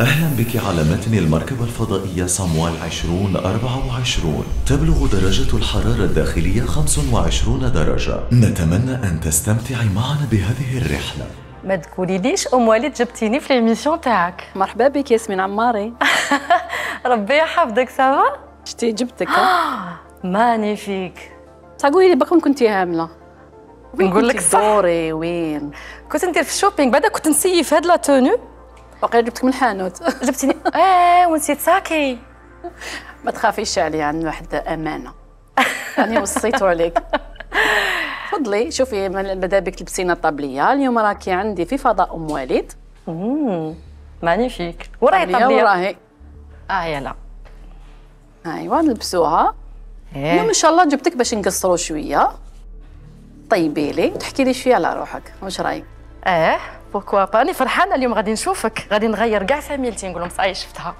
أهلا بك على متن المركبة الفضائية صموال 2024 تبلغ درجة الحرارة الداخلية 25 درجة نتمنى أن تستمتعي معنا بهذه الرحلة ما تقولي ليش أم والد جبتيني في الميسيون تاعك مرحبا بك ياسمين عماري ربي يحفظك سوا شتي جبتك مانيفيك تقولي لي بكم كنتي هامله نقول لك صح دوري وين كنت ندير في الشوبينغ بعدا كنت نسيي في هاد لا تونو باقي جبتك من الحانوت جبتني اه ونسيت ساكي ما تخافيش عليا عندنا واحد امانه راني وصيتو عليك تفضلي شوفي ماذا بك لبسينا الطابليه اليوم راكي عندي في فضاء ام والد مانيفيك وراهي طابليه وراهي اه يلا ايوا نلبسوها إيه. اليوم ان شاء الله جبتك باش نقصروا شويه طيبي لي تحكي لي شويه على روحك واش رايك اه بوكوا با انا فرحانه اليوم غادي نشوفك غادي نغير كاع فاميلتي نقول لهم صاي شفتها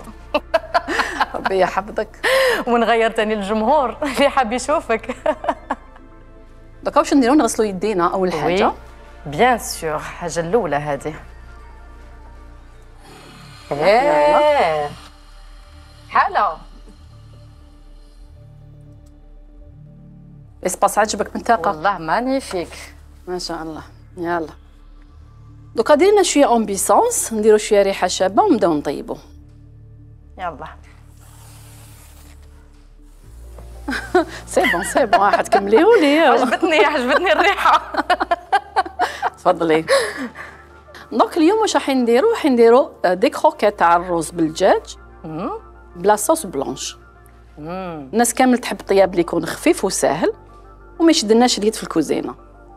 ربي يحفظك ونغير تاني الجمهور اللي حاب يشوفك دوكا واش نديرو نغسلو يدينا اول حاجه بيان سور الحاجه الاولى هذه ايه حاله اسباس عجبك من ثقه والله مانيفيك ما شاء الله يلا دوكا ديرنا شويه امبيسونس نديرو شويه ريحه شابه ونبداو نطيبو يلا سي بون سي بون تكمليو لي عجبتني عجبتني الريحه تفضلي دونك اليوم واش راح نديرو راح نديرو دي كروكيت تاع الرز بالدجاج بلا صوص بلونش الناس كامل تحب الطياب اللي يكون خفيف وسهل وما يشدناش اليد في الكوزينه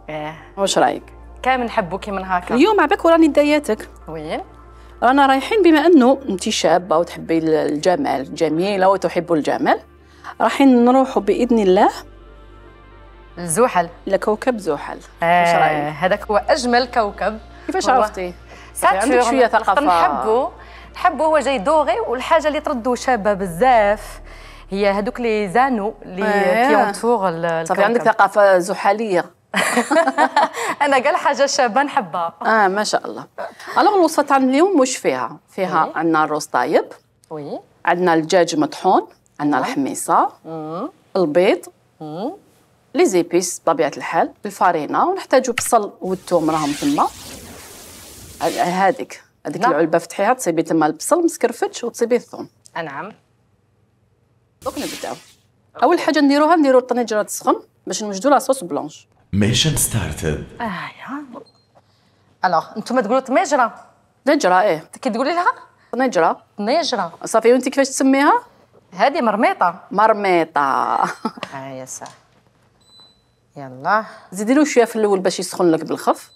إيه. واش رايك نحبو كي من هكا اليوم على بالك وراني داياتك وين رانا رايحين بما انه انت شابه وتحبي الجمال جميله وتحب الجمال رايحين نروحوا باذن الله لزحل لكوكب زحل آه، ايش رايك هذاك هو اجمل كوكب كيفاش عرفتي ساتورن يعني شويه ثقافه نحبو نحبو هو جاي دوغي والحاجه اللي تردو شابه بزاف هي هذوك لي زانو اللي إيه. كيونتور صافي عندك ثقافه زحاليه انا قال حاجه شابه نحبها اه ما شاء الله الوغ الوصفه تاع اليوم واش فيها فيها عندنا الروز طايب وي عندنا الدجاج مطحون عندنا الحميصه mm. البيض mm. لي زيبيس بطبيعه الحال الفارينه ونحتاجو بصل والثوم راهم تما هذيك هذيك نعم. العلبه فتحيها تصيبي تما البصل مسكرفتش وتصيبي الثوم نعم دوك نبداو اول حاجه نديروها نديرو الطنجره تسخن باش نوجدو لاصوص بلونش ميشن ستارتد ايوه الوغ انتم تقولوا طنجره طنجره ايه كي تقولي لها طنجره طنجره صافي وانت كيفاش تسميها هذه مرميطه مرميطه ايوا صح يلا زيدي له شويه في الاول باش يسخن لك بالخف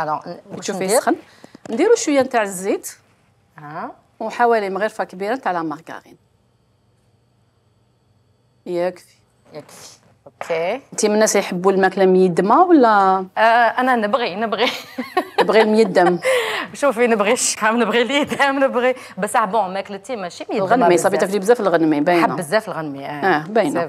الوغ تشوفيه يسخن نديرو شويه نتاع الزيت ها آه. وحوالي مغرفه كبيره تاع لا مارغارين يكفي يكفي اوكي انت من الناس اللي يحبوا الماكله ميدمه ولا آه انا نبغي نبغي نبغي الميدم شوفي نبغي الشحام نبغي اليدام نبغي بصح أه، بون ماكلتي ماشي ميدمه الغنمي صافي تاكلي بزاف الغنمي باينه حب بزاف الغنمي اه, آه باينه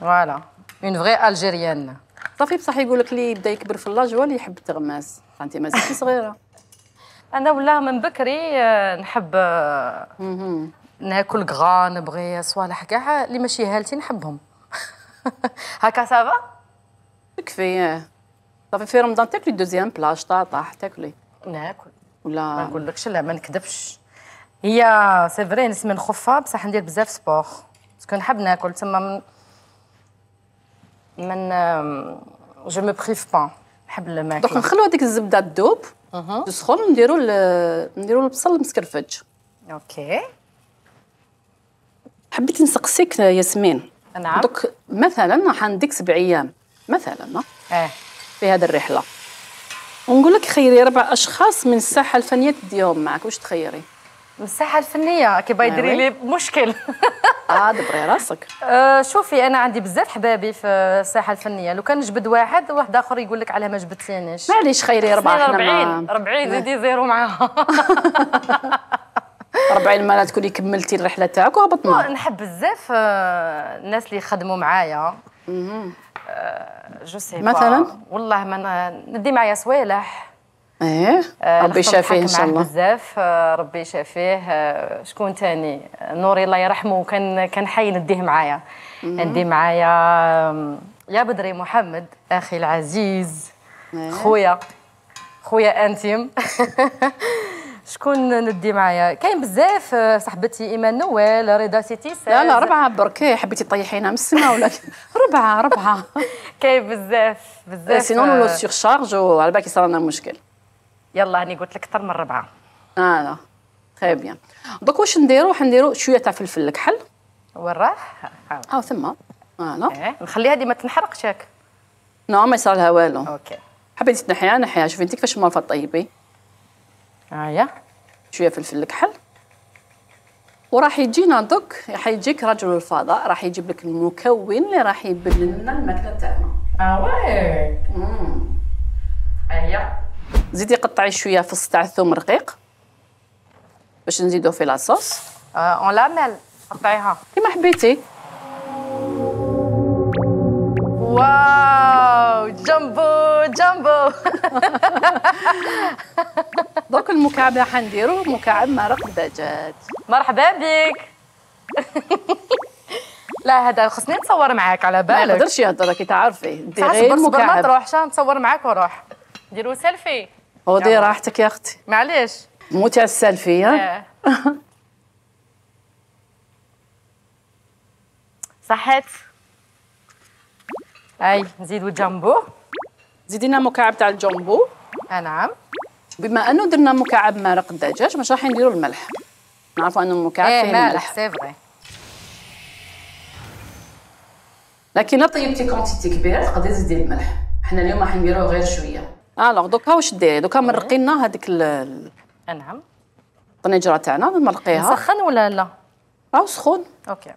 فوالا اون فغي الجيريان صافي بصح يقول لك اللي يبدا يكبر في اللاج هو اللي يحب التغماس انت مازال صغيره انا ولا من بكري آه، نحب آه، ناكل كغا نبغي صوالح كاع اللي ماشي هالتي نحبهم هكا سافا تكفي صافي في رمضان تاكلي دوزيام بلا شطاطا تاكلي ناكل ولا ما نقولكش لا ما نكذبش هي سي فري نسمي نخفها بصح ندير بزاف سبور باسكو نحب ناكل تما من من جو مو بريف با نحب الماكله دوك نخلو هذيك الزبده تذوب تسخن ونديرو نديرو البصل المسكرفج اوكي حبيت نسقسيك ياسمين نعم دوك مثلا حنديك سبع ايام مثلا اه في هذه الرحله ونقول لك خيري ربع اشخاص من الساحه الفنيه تديهم معك واش تخيري من الساحه الفنيه كي بايدري لي مشكل اه دبري راسك آه شوفي انا عندي بزاف حبابي في الساحه الفنيه لو كان نجبد واحد واحد اخر يقول لك على ما جبدتينيش معليش خيري ربع 40 40 زيدي زيرو معاها بعد ما تكوني كملتي الرحله تاعك وهبطنا نحب بزاف آه، الناس اللي خدموا معايا جو سي آه، مثلا والله ما ندي معايا صوالح ايه آه، ربي يشافيه ان شاء الله بزاف ربي يشافيه شكون تاني نوري الله يرحمه كان كان حي نديه معايا ندي معايا يا بدري محمد اخي العزيز إيه. خويا خويا انتيم شكون ندي معايا كاين بزاف آه، صاحبتي ايمان نوال رضا سيتي لا لا ربعه برك حبيتي طيحينا من السما ولا ربعه ربعه كاين بزاف بزاف سينون لو شارج وعلى بالك يصير لنا مشكل يلا هني قلت لك اكثر من ربعه اه لا تري بيان دوك واش نديرو نديرو شويه تاع فلفل الكحل وين راح اه ثما فوالا لا إيه، نخليها ديما تنحرقش هاك نو ما يصير لها والو اوكي حبيتي تنحيها نحيها شوفي انت كيفاش مرة طيبي هيا شويه فلفل الكحل وراح يجينا دوك راح يجيك رجل الفضاء راح يجيب لك المكون اللي راح يبدل لنا الماكله تاعنا اه وي هيا زيدي قطعي شويه فص تاع الثوم رقيق باش نزيدو في لاصوص اون آه لامال قطعيها كيما حبيتي واو جامبو جامبو درك المكعب راح نديرو مكعب مرق دجاج مرحبا بك لا هذا خصني نتصور معاك على بالك ما يقدرش يهضر راكي تعرفي ديري المكعب ما تروحش نتصور معاك وروح نديرو سيلفي ودي راحتك يا اختي معليش موتي على السيلفي ها صحيت اي نزيدو جامبو زيدينا مكعب تاع الجامبو آه، نعم بما انه درنا مكعب مرق الدجاج مش راح نديروا الملح نعرفوا انه المكعب إيه، فيه ملح سي فغي لكن لا طيبتي كونتيتي كبيره تقدري تزيدي الملح حنا اليوم راح نديرو غير شويه الوغ آه، دوكا واش ديري دوكا مرقي لنا هذيك نعم الطنجره تاعنا نمرقيها سخن ولا لا راهو سخون اوكي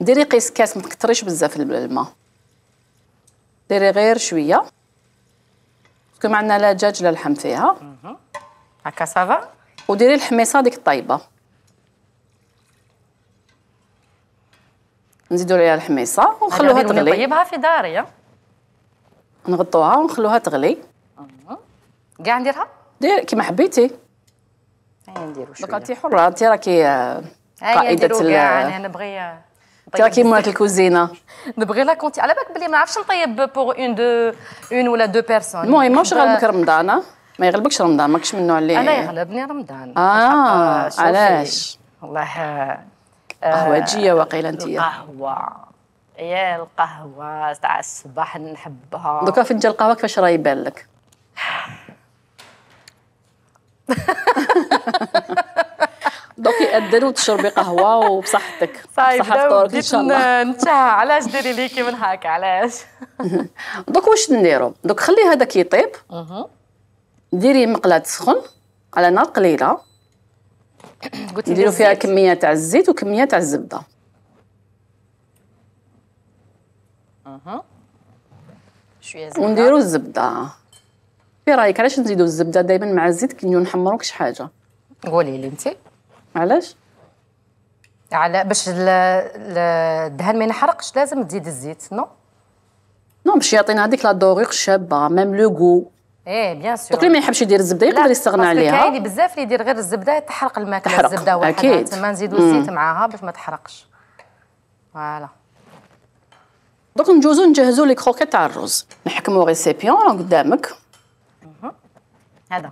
ديري قيس كاس ما تكثريش بزاف الماء ديري غير شويه باسكو ما عندنا لا دجاج لا لحم فيها هكا سافا وديري الحميصه ديك الطايبه نزيدوا عليها الحميصه ونخلوها تغلي نطيبها في داري نغطوها ونخلوها تغلي كاع نديرها دير كيما حبيتي نديرو شويه دوكا انت حره انت راكي آه، قائده انا نبغي طيب. كيما مرات الكوزينه نبغي لا كونتي على بالك بلي ما نعرفش نطيب بوغ اون دو اون ولا دو بيرسون المهم ماهوش غالبك رمضان ما يغلبكش رمضان ماكش من النوع اللي انا يغلبني رمضان اه, آه، علاش والله آه، قهوجيه واقيلا انت قهوه يا القهوه تاع الصباح نحبها دوكا فنجان القهوه كيفاش راه يبان لك دونك يقدروا وتشربي قهوه وبصحتك طيب، صحه فطورك ان شاء الله علاش ديري ليكي من هاك علاش دوك واش نديرو دوك خلي هذاك يطيب ديري مقله سخن على نار قليله قلت نديرو فيها كميه تاع الزيت وكميه تاع الزبده اها شويه ونديرو الزبده في رايك علاش نزيدو الزبده دائما مع الزيت كي كش حاجه قولي لي انت علاش على باش الدهن ما ينحرقش لازم تزيد الزيت نو نو باش يعطينا هذيك لا دوغيغ شابه ميم لو غو ايه بيان سور اللي ما يحبش يدير الزبده يقدر يستغنى عليها كاين بزاف اللي يدير غير الزبده تحرق الماكله تحرق. الزبده وحدها اكيد تما نزيدو الزيت معاها باش ما تحرقش فوالا دوك نجوزو نجهزو لي كروكيت تاع الرز نحكمو ريسيبيون راه قدامك هذا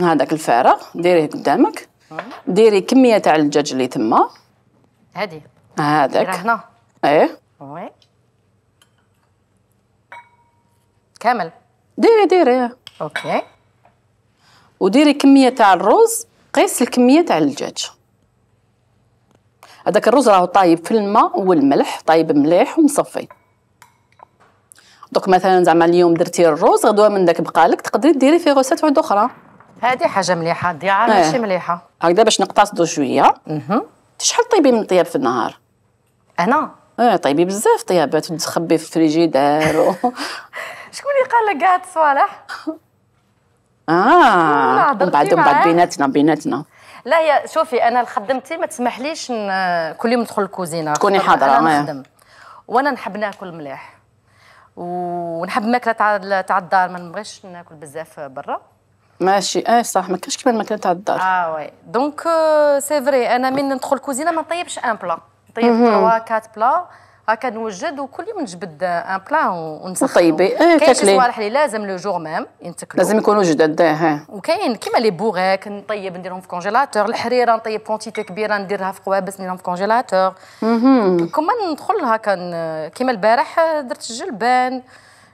هذاك الفارغ ديريه قدامك ديري كميه تاع الدجاج اللي تما هادي هذاك هنا ايه وي كامل ديري ديري اوكي وديري كميه تاع الرز قيس الكميه تاع الدجاج هذاك الرز راهو طايب في الماء والملح طايب مليح ومصفي دوك مثلا زعما اليوم درتي الرز غدوه من داك بقالك تقدري ديري فيه غوسات واحده اخرى هذه حاجه مليحه ضيعه إيه. ماشي مليحه هكذا باش نقتصدوا شويه اها شحال طيبي من طياب في النهار انا اه طيبي بزاف طيابات تخبي في الفريجيدار و... شكون اللي قال لك قاعد صالح اه من بعد من بعد بيناتنا بيناتنا لا يا شوفي انا خدمتي ما تسمحليش كل يوم ندخل الكوزينه تكوني حاضره انا إيه. نخدم وانا نحب ناكل مليح ونحب ماكله تاع تاع الدار ما نبغيش ناكل بزاف برا ماشي اه صح ما كانش كيما الماكله تاع الدار اه وي دونك سي آه، فري انا من ندخل الكوزينه ما نطيبش ان بلا نطيب 3 4 بلا هكا نوجد وكل يوم نجبد ان بلا ونسخن طيبي اه كاين صوالح اللي لازم لو جور ميم ينتكلو لازم يكونوا جدد آه، وكاين كيما لي بوغاك نطيب نديرهم في كونجيلاتور الحريره نطيب كونتيتي كبيره نديرها في قوابس نديرهم في كونجيلاتور كيما ندخل هكا كيما البارح آه، درت الجلبان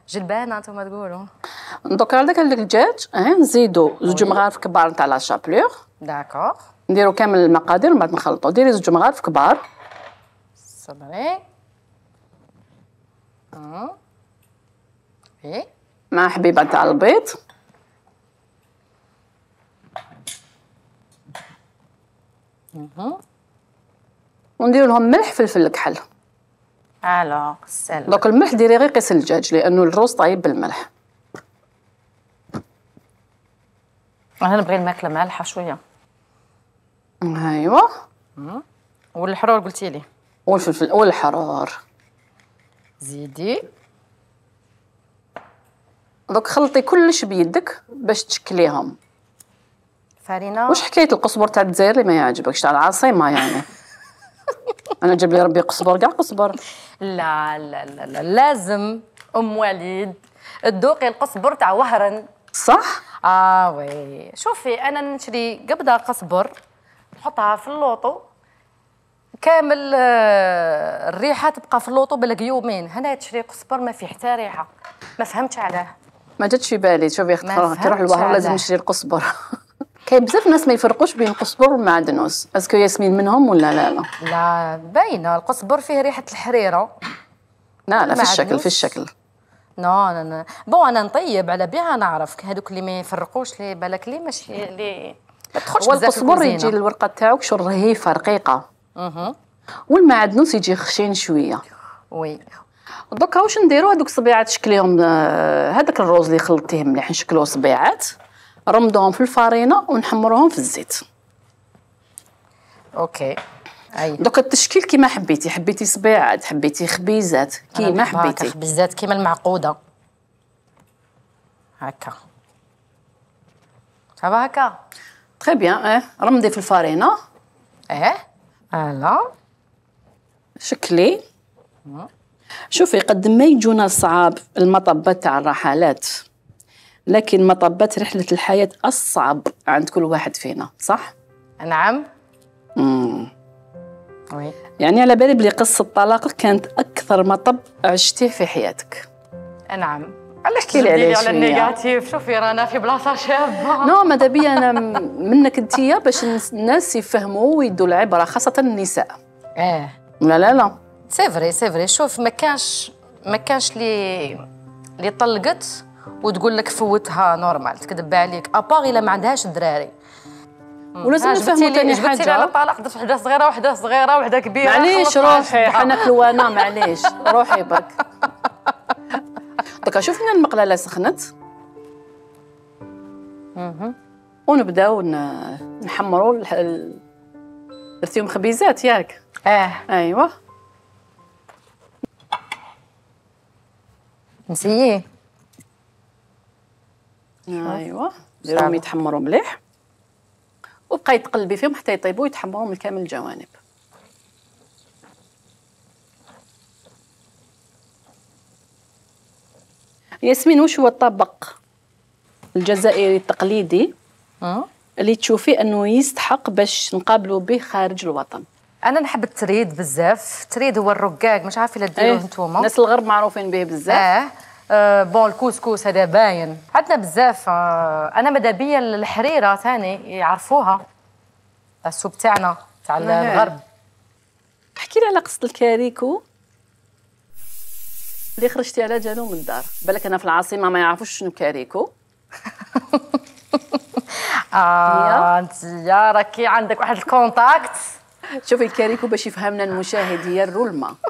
جلبانه انتم تقولوا دوكا هذاك الدجاج نزيدو زوج مغارف كبار نتاع لا شابلور داكوغ نديرو كامل المقادير ومن بعد نخلطو ديري زوج مغارف كبار صبري اه مع حبيبه تاع البيض وندير لهم ملح فلفل الكحل الوغ السلق دونك الملح ديري غير قيس الدجاج لانه الروز طايب بالملح انا نبغي الماكله مالحه شويه ايوا والحرور قلتي لي والفلفل والحرور زيدي دوك خلطي كلش بيدك باش تشكليهم فارينه واش حكايه القصبر تاع الجزائر اللي ما يعجبكش تاع العاصمه يعني انا جاب لي ربي قصبر كاع قصبر لا, لا لا لا لازم ام وليد تذوقي القصبر تاع وهرن صح اه وي شوفي انا نشري قبضه قصبر نحطها في اللوطو كامل آه، الريحه تبقى في اللوطو بالك يومين هنا تشري قصبر ما في حتى ريحه ما فهمتش علاه ما جاتش في بالي شوفي اختي تروح نروح لازم نشري القصبر كاين بزاف ناس ما يفرقوش بين القزبر والمعدنوس اسكو ياسمين منهم ولا لا لا لا باينه القصبر فيه ريحه الحريره لا لا في الشكل في الشكل نو نو نو بون انا نطيب على بها نعرف هذوك اللي ما يفرقوش لي بالك لي ماشي لي ما تدخلش يجي الورقه تاعو شو رهيفه رقيقه اها والمعدنوس يجي خشين شويه وي دوكا واش نديرو هذوك الصبيعات شكليهم آه، هذاك الروز اللي خلطتيه مليح نشكلو صبيعات رمضوهم في الفرينه ونحمروهم في الزيت اوكي أي. دوك التشكيل كيما حبيتي حبيتي صبيعات حبيتي خبيزات كيما حبيتي خبيزات كيما المعقوده هكا صافا هكا تري بيان اه رمضي في الفرينه اه الا شكلي شوفي قد ما يجونا صعاب المطبات تاع الرحلات لكن مطبات رحلة الحياة أصعب عند كل واحد فينا صح؟ نعم مم. وي. يعني على بالي بلي قصة طلاقك كانت أكثر مطب عشتيه في حياتك نعم علاش احكي لي عليه على النيجاتيف شوفي رانا في بلاصه شابه نو نعم، ماذا بيا انا منك انت باش الناس يفهموا ويدوا العبره خاصه النساء ايه لا لا لا سي فري سي فري شوف ما كانش ما كانش اللي اللي طلقت وتقول لك فوتها نورمال تكذب عليك اباغ الا ما عندهاش الدراري ولازم نفهموا ثاني حاجه جبتي على طلاق درت وحده صغيره وحده صغيره وحده كبيره معليش روحي حنا كلوانا معليش روحي برك دوكا شوفينا المقله سخنت ونبداو نحمروا درتيهم خبيزات ياك اه ايوه نسييه ايوا أيوة. ديروهم يتحمروا مليح وبقاي تقلبي فيهم حتى يطيبوا ويتحمروا من كامل الجوانب ياسمين وش هو الطبق الجزائري التقليدي أه؟ اللي تشوفي انه يستحق باش نقابلوا به خارج الوطن انا نحب التريد بزاف التريد هو الرقاق مش عارفه لا ديروه إيه. نتوما الناس الغرب معروفين به بزاف آه. آه بون الكوسكوس هذا باين عندنا بزاف آه انا مدابيا الحريره ثاني يعرفوها السوب تاعنا تاع آه. الغرب احكي لي على قصه الكاريكو اللي خرجتي على جالو من الدار بالك انا في العاصمه ما يعرفوش شنو كاريكو اه انت يا راكي عندك واحد الكونتاكت شوفي الكاريكو باش يفهمنا المشاهد هي الرولما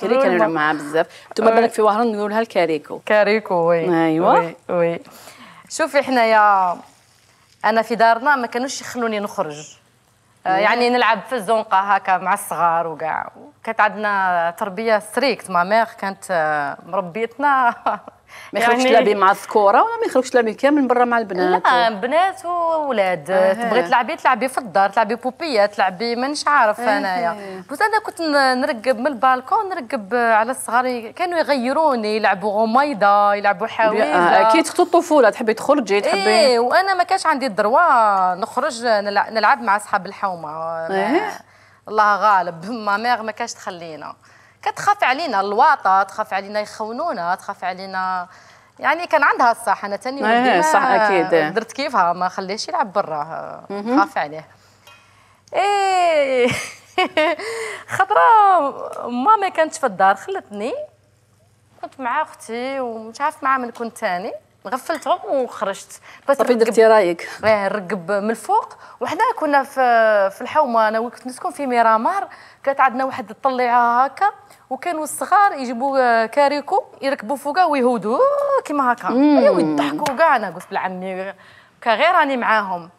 كاريكا اللي معاه بزاف انتم بالك في وهران نقولها الكاريكو كاريكو وي ايوا وي, وي. شوفي حنايا انا في دارنا ما كانوش يخلوني نخرج آه، يعني نلعب في الزنقه هكا مع الصغار وكاع كانت عندنا تربيه ستريكت ما ميغ كانت آه، مربيتنا ما يخرجش يعني... لعبي مع الذكوره ولا ما يخرجش لعبي كامل برا مع البنات لا و... بنات وولاد آه. تبغي تلعبي تلعبي في الدار تلعبي بوبيه تلعبي مانيش عارف آه. انايا بس انا كنت نرقب من البالكون نرقب على الصغار كانوا يغيروني يلعبوا غميضه يلعبوا آه، حاويزه اكيد آه. الطفوله تحبي تخرجي تحبي ايه وانا ما كانش عندي الدروا نخرج نلعب مع اصحاب الحومه آه. الله غالب ما ميغ ما كانش تخلينا كتخاف علينا الواطا تخاف علينا يخونونا تخاف علينا يعني كان عندها الصح انا تاني إيه، ولدي صح اكيد درت كيفها ما خليهش يلعب برا خاف عليه اي خطره ماما كانت في الدار خلتني كنت مع اختي ومش عارف مع من كنت تاني غفلتهم وخرجت صافي درتي رايك إيه، رقب من الفوق وحنا كنا في في الحومه انا كنت نسكن في ميرامار كانت عندنا واحد الطليعه هكا وكانوا الصغار يجيبوا آه، كاريكو يركبوا فوقها ويهودوا كيما هكا ويضحكوا كاع انا قلت لعمي كغير راني معاهم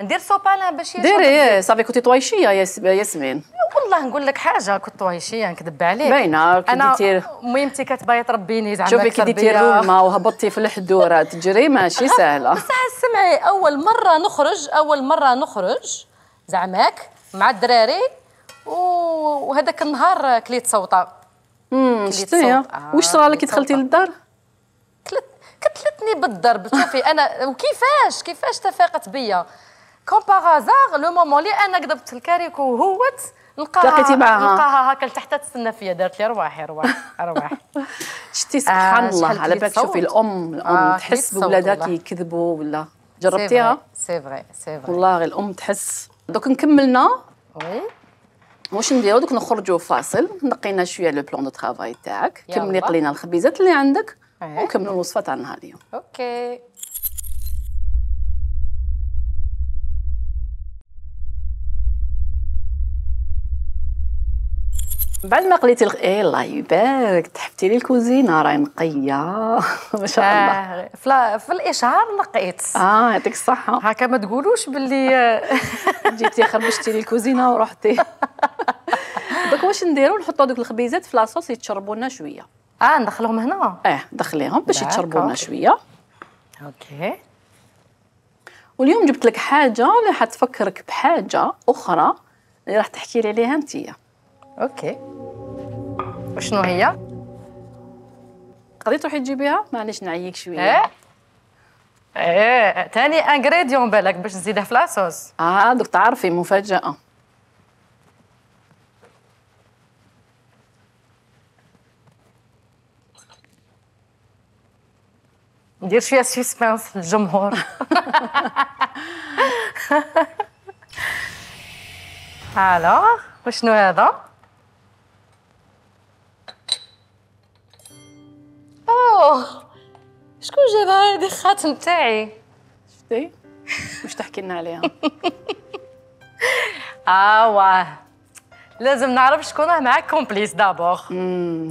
ندير سوبالان باش ديري صافي كنتي طويشيه يا ياسمين والله نقول لك حاجه كنت طوايشيه نكذب عليك باينه كي انا ميمتي كتبايت تربيني زعما شوفي كي ديتي الرولمه وهبطتي في الحدوره تجري ماشي سهله بصح سمعي اول مره نخرج اول مره نخرج زعماك مع الدراري وهذاك النهار كليت صوطه شتي واش صرا لك دخلتي للدار كتلتني بالضرب شوفي انا وكيفاش كيفاش تفاقت بيا كومباغ باغ لو مومون اللي انا قدبت الكاريكو وهوت لقاها معاها لقاها هكا لتحت تستنى فيا دارت لي ارواحي رواحي رواحي شتي سبحان آه، الله على بالك شوفي الام الام آه تحس بولادها كيكذبوا ولا جربتيها سي فري سي فري والله الام تحس دوك نكملنا وي واش نديرو دوك نخرجوا فاصل نقينا شويه لو بلون دو ترافاي تاعك كملي قلينا الخبيزات اللي عندك إيه. ونكملوا الوصفه تاع النهار اليوم اوكي بعد ما قليتي الغ... ايه الله يبارك تحفتي لي الكوزينه راهي نقيه ما شاء الله آه في الاشهار نقيت اه يعطيك الصحه هكا ما تقولوش باللي آه، جيتي خربشتي لي الكوزينه ورحتي دوك واش نديرو نحطوا دوك الخبيزات في لاصوص يتشربوا لنا شويه اه ندخلهم هنا اه دخليهم باش يتشربوا لنا شويه اوكي واليوم جبت لك حاجه اللي حتفكرك بحاجه اخرى اللي راح تحكي لي عليها انتيا اوكي وشنو هي؟ تقدري تروحي تجيبيها؟ معليش نعيك شويه ايه ايه ثاني انغريديون بالك باش نزيدها في لاصوص اه دوك تعرفي مفاجاه ندير شويه سيسبانس للجمهور الوغ وشنو هذا اوه شكون جاب هذه الخاتم تاعي شفتي واش تحكي لنا عليها اوا لازم نعرف شكون راه معاك كومبليس دابور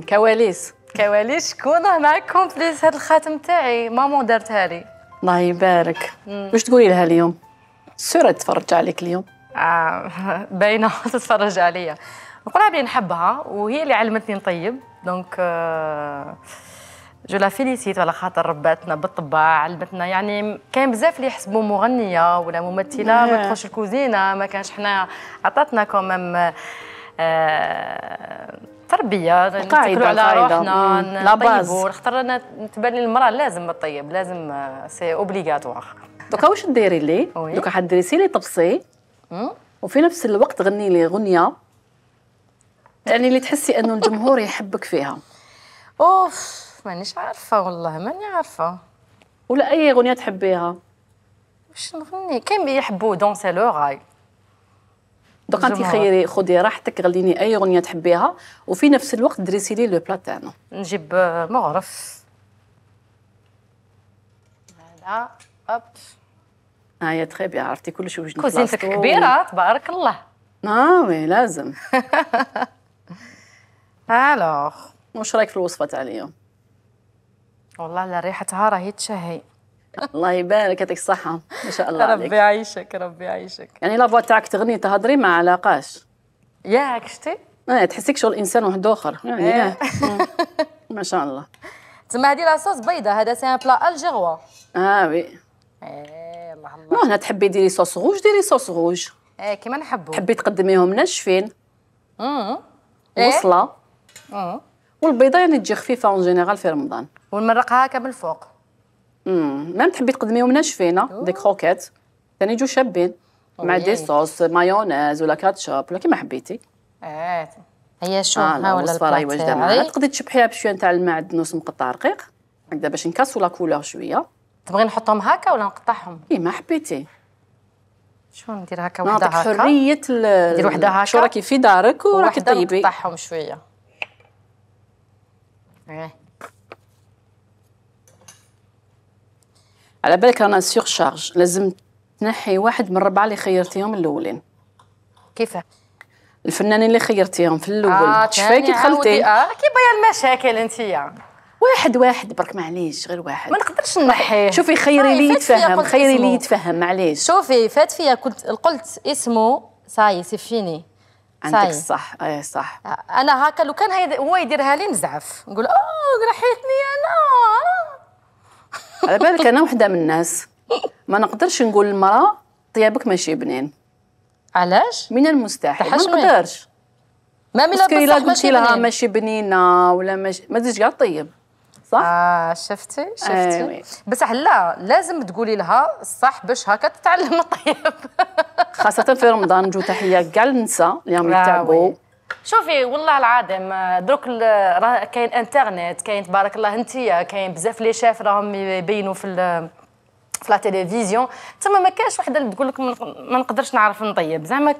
كواليس كواليس شكون راه معاك كومبليس هذا الخاتم تاعي مامون دارتها لي الله يبارك واش تقولي لها اليوم سورة تتفرج عليك اليوم آه باينه تتفرج عليا نقولها بلي نحبها وهي اللي علمتني نطيب دونك آه euh، جو لا فيليسيت على خاطر رباتنا بالطباع علمتنا يعني كان بزاف اللي يحسبوا مغنيه ولا ممثله ما نعم. تدخلش الكوزينه ما كانش حنا عطاتنا كومام آه، تربيه نتكلوا على روحنا نطيبوا خاطر تبان لي المراه لازم تطيب لازم سي آه، اوبليغاتوار دوكا واش ديري لي دوكا حدرسي لي طبسي hmm? وفي نفس الوقت غني لي غنيه يعني اللي تحسي انه الجمهور يحبك فيها اوف مانيش عارفه والله ماني عارفه ولا اي اغنيه تحبيها واش نغني كاين يحبوا دونسي لو غاي دوكا انت خيري خذي راحتك غليني اي اغنيه تحبيها وفي نفس الوقت دريسي لي لو بلاتانو نجيب آه، مغرف هذا اب ها آه، هي تخي بيان عرفتي كلشي وجدتي كوزينتك كبيره تبارك الله نعم، اه وي لازم الوغ واش رايك في الوصفه تاع اليوم والله لا ريحتها راهي تشهي الله يبارك يعطيك الصحة ما شاء الله عليك ربي يعيشك ربي يعيشك يعني لافوا تاعك تغني تهضري ما علاقاش ياك شتي؟ اه تحسيك شغل انسان واحد اخر يعني إيه. ما شاء الله تسمى هذه لاصوص بيضة هذا سان بلا الجروا اه وي ايه الله الله هنا تحبي ديري صوص غوج ديري صوص غوج ايه كيما نحبوا تحبي تقدميهم ناشفين امم وصله امم والبيضه يعني تجي خفيفه اون جينيرال في رمضان ونمرقها هكا من الفوق امم ما تحبي تقدميهم ناشفين دي كروكيت ثاني يجوا شابين مع دي صوص مايونيز ولا كاتشب ولا كيما حبيتي اه هي شو آه ها ولا البلاط واجده معها تقدري تشبحيها بشويه نتاع المعدنوس مقطع رقيق هكذا باش نكسو لا كولور شويه تبغي نحطهم هكا ولا نقطعهم كيما إيه، حبيتي شو ندير هكا وحده هكا حريه ندير وحده هكا شو راكي في دارك وراكي طيبي نقطعهم شويه ايه على بالك رانا شارج لازم تنحي واحد من ربعه اللي خيرتيهم الاولين كيفاه الفنانين اللي خيرتيهم في الاول آه كي دخلتي اه كي بايا المشاكل يا واحد واحد برك معليش غير واحد ما نقدرش نحيه شوفي خيري طيب، لي يتفهم خيري لي يتفهم معليش شوفي فات فيا كنت قلت اسمه ساي سي فيني عندك صح اي آه، صح آه، انا هكا لو كان هو يديرها لي نزعف نقول اوه رحيتني انا على بالك انا وحده من الناس ما نقدرش نقول للمراه طيابك ماشي بنين علاش من المستحيل ما نقدرش ما من بصح ماشي لها ماشي بنينه ولا ماشي ما تجيش كاع طيب صح اه شفتي آه، شفتي آه بصح لا لازم تقولي لها الصح باش هكا تتعلم الطيب خاصه في رمضان جو تحيه كاع النساء اللي راهم يتعبوا شوفي والله العظيم دروك راه كاين انترنت كاين تبارك الله انتيا كاين بزاف لي شاف راهم يبينوا في في لا تيليفزيون تما ما كاش وحده تقول لك ما نقدرش نعرف نطيب زعما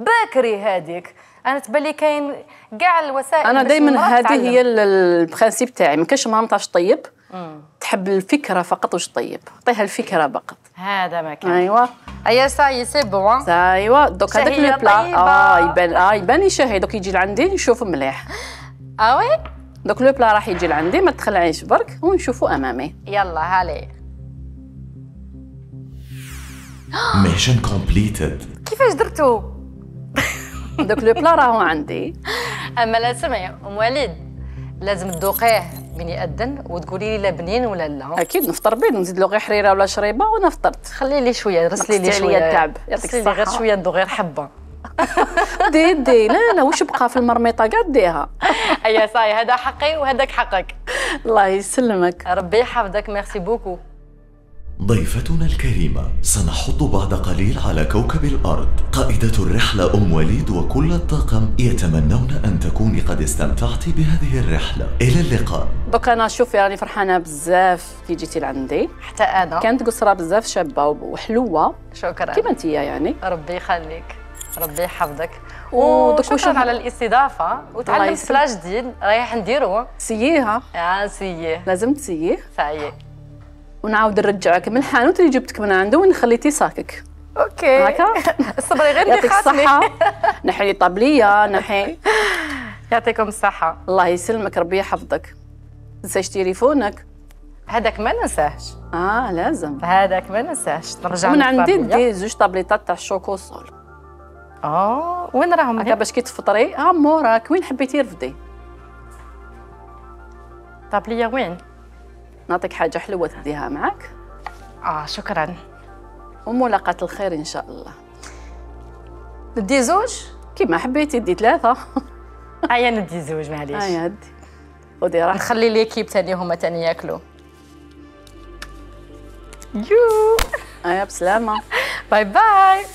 بكري هذيك انا تبلي كاين كاع الوسائل انا دائما هذه هي البرانسيب تاعي ما كاش ما تعرفش طيب مم. تحب الفكره فقط واش طيب عطيها الفكره فقط هذا ما كان ايوا اي ساي سي بون ايوا دوك هذاك لو بلا آه،, اه يبان اه يبان يشهي دوك يجي لعندي نشوف مليح اه وي دوك لو بلا راح يجي لعندي ما تخلعيش برك ونشوفو امامي يلا هالي ميشن كومبليتد كيفاش درتو دوك لو بلا راهو عندي اما لا سمعي ام وليد لازم تذوقيه من يأذن وتقولي لي لا بنين ولا لا اكيد نفطر به نزيد له غير حريره ولا شريبه وانا فطرت خلي لي شويه رسلي لي شويه التعب يعطيك غير شويه ندو غير حبه دي دي لا لا واش بقى في المرميطه كاع ديها ايا صاي هذا حقي وهذاك حقك الله يسلمك ربي يحفظك ميرسي بوكو ضيفتنا الكريمة سنحط بعد قليل على كوكب الأرض قائدة الرحلة أم وليد وكل الطاقم يتمنون أن تكوني قد استمتعتي بهذه الرحلة إلى اللقاء دوك أنا شوفي راني فرحانة بزاف كي جيتي لعندي حتى أنا كانت قصرة بزاف شابة وحلوة شكرا كيما أنت يعني ربي يخليك ربي يحفظك وشكرا على الاستضافه وتعلمت بلا جديد رايح نديروه سييها اه سييه لازم تسييه سايي ونعاود نرجعك من الحانوت اللي جبتك من عنده وين خليتي صاكك اوكي هكا صبري غير يعطيك الصحة نحي لي طابلية نحي يعطيكم الصحة الله يسلمك ربي يحفظك تنساش تليفونك هذاك ما ننساهش اه لازم هذاك ما ننساهش نرجع من عندي دي زوج طابليطات تاع الشوكو سول اه وين راهم هكا باش كي تفطري اه وين حبيتي رفدي طابليه وين نعطيك حاجة حلوة تديها معك آه شكرا وملاقاة الخير إن شاء الله ندي زوج كيما حبيتي دي ثلاثة أيا آه، ندي زوج معليش أيا آه، ندي ودي راح نخلي ليكيب تاني هما تاني ياكلوا يو أيا آه، بسلامة باي باي